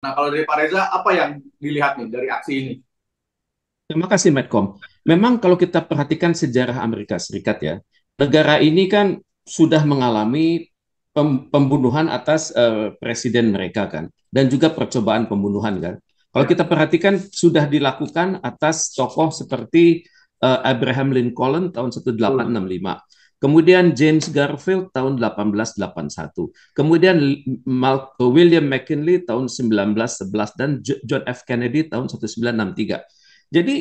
Nah, kalau dari Pak Reza, apa yang dilihat nih dari aksi ini? Terima kasih, Medcom. Memang kalau kita perhatikan sejarah Amerika Serikat ya, negara ini kan sudah mengalami pembunuhan atas uh, presiden mereka kan, dan juga percobaan pembunuhan kan. Kalau kita perhatikan sudah dilakukan atas tokoh seperti uh, Abraham Lincoln tahun 1865. Kemudian James Garfield tahun 1881. Kemudian eh, William McKinley tahun 1911 dan John F Kennedy tahun 1963. Jadi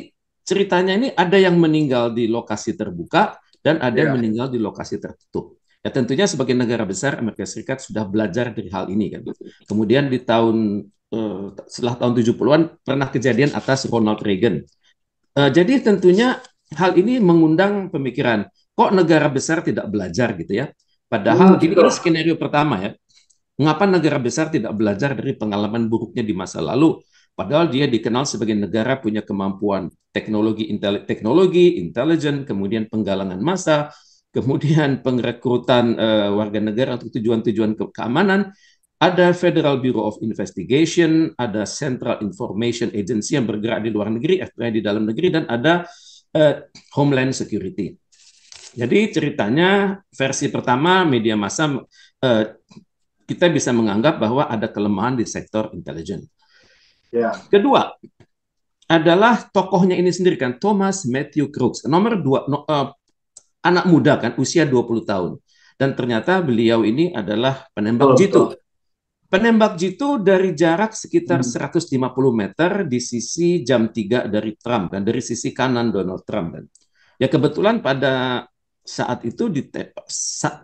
ceritanya ini ada yang meninggal di lokasi terbuka dan ada yeah. yang ya. meninggal di lokasi tertutup. Ya tentunya sebagai negara besar Amerika Serikat sudah belajar dari hal ini kan. Kemudian di tahun uh, setelah tahun 70-an pernah kejadian atas Ronald Reagan. Uh, jadi tentunya hal ini mengundang pemikiran kok negara besar tidak belajar gitu ya? Padahal hmm, ini skenario pertama ya. Mengapa negara besar tidak belajar dari pengalaman buruknya di masa lalu? Padahal dia dikenal sebagai negara punya kemampuan teknologi, intele, teknologi, intelijen, kemudian penggalangan massa, kemudian pengrekrutan uh, eh, warga negara untuk tujuan-tujuan ke keamanan. Ada Federal Bureau of Investigation, ada Central Information Agency yang bergerak di luar negeri, FBI di dalam negeri, dan ada uh, Homeland Security. Jadi ceritanya versi pertama media massa eh, kita bisa menganggap bahwa ada kelemahan di sektor intelijen. Yeah. Kedua adalah tokohnya ini sendiri kan Thomas Matthew Crooks nomor dua no, eh, anak muda kan usia 20 tahun dan ternyata beliau ini adalah penembak jitu. Penembak jitu dari jarak sekitar hmm. 150 meter di sisi jam 3 dari Trump kan dari sisi kanan Donald Trump kan. Ya kebetulan pada saat itu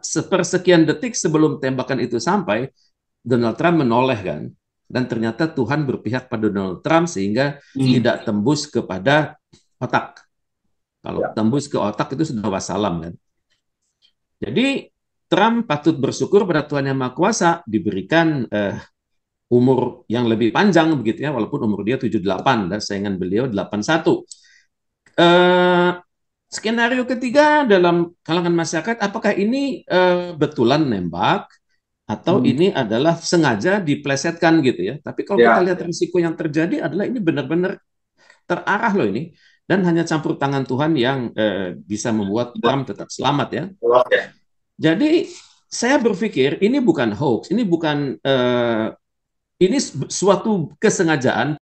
sepersekian detik sebelum tembakan itu sampai Donald Trump menoleh kan dan ternyata Tuhan berpihak pada Donald Trump sehingga hmm. tidak tembus kepada otak. Kalau ya. tembus ke otak itu sudah wasalam kan. Jadi Trump patut bersyukur pada Tuhan yang Maha Kuasa diberikan eh, umur yang lebih panjang begitu ya walaupun umur dia 78 dan saingan beliau 81. Eh Skenario ketiga dalam kalangan masyarakat, apakah ini uh, betulan nembak atau hmm. ini adalah sengaja diplesetkan gitu ya? Tapi kalau ya. kita lihat ya. risiko yang terjadi adalah ini benar-benar terarah loh ini dan hanya campur tangan Tuhan yang uh, bisa membuat ya. Trump tetap selamat ya. Oke. Jadi saya berpikir ini bukan hoax, ini bukan uh, ini suatu kesengajaan